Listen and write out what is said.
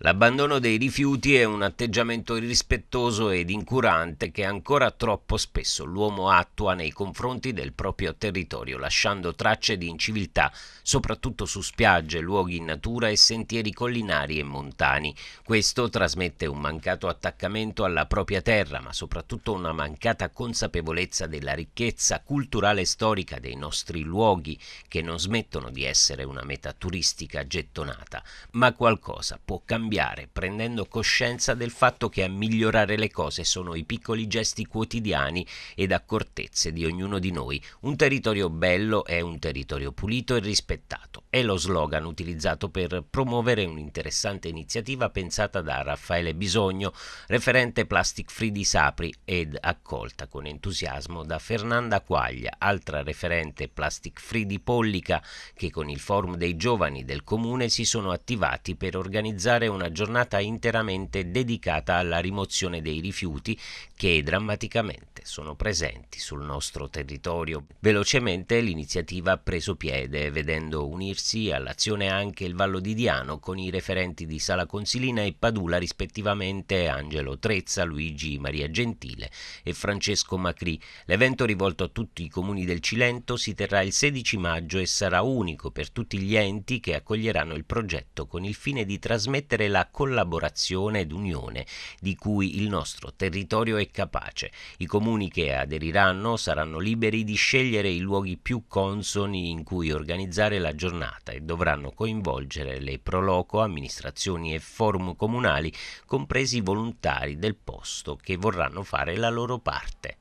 L'abbandono dei rifiuti è un atteggiamento irrispettoso ed incurante che ancora troppo spesso l'uomo attua nei confronti del proprio territorio, lasciando tracce di inciviltà, soprattutto su spiagge, luoghi in natura e sentieri collinari e montani. Questo trasmette un mancato attaccamento alla propria terra, ma soprattutto una mancata consapevolezza della ricchezza culturale e storica dei nostri luoghi, che non smettono di essere una meta turistica gettonata, ma qualcosa può cambiare cambiare, prendendo coscienza del fatto che a migliorare le cose sono i piccoli gesti quotidiani ed accortezze di ognuno di noi. Un territorio bello è un territorio pulito e rispettato. È lo slogan utilizzato per promuovere un'interessante iniziativa pensata da Raffaele Bisogno, referente Plastic Free di Sapri, ed accolta con entusiasmo da Fernanda Quaglia, altra referente Plastic Free di Pollica, che con il forum dei giovani del comune si sono attivati per organizzare un una giornata interamente dedicata alla rimozione dei rifiuti che drammaticamente sono presenti sul nostro territorio. Velocemente l'iniziativa ha preso piede, vedendo unirsi all'azione anche il Vallo di Diano con i referenti di Sala Consilina e Padula rispettivamente Angelo Trezza, Luigi Maria Gentile e Francesco Macri. L'evento rivolto a tutti i comuni del Cilento si terrà il 16 maggio e sarà unico per tutti gli enti che accoglieranno il progetto con il fine di trasmettere aumentare la collaborazione ed unione di cui il nostro territorio è capace. I comuni che aderiranno saranno liberi di scegliere i luoghi più consoni in cui organizzare la giornata e dovranno coinvolgere le proloco, amministrazioni e forum comunali, compresi i volontari del posto che vorranno fare la loro parte.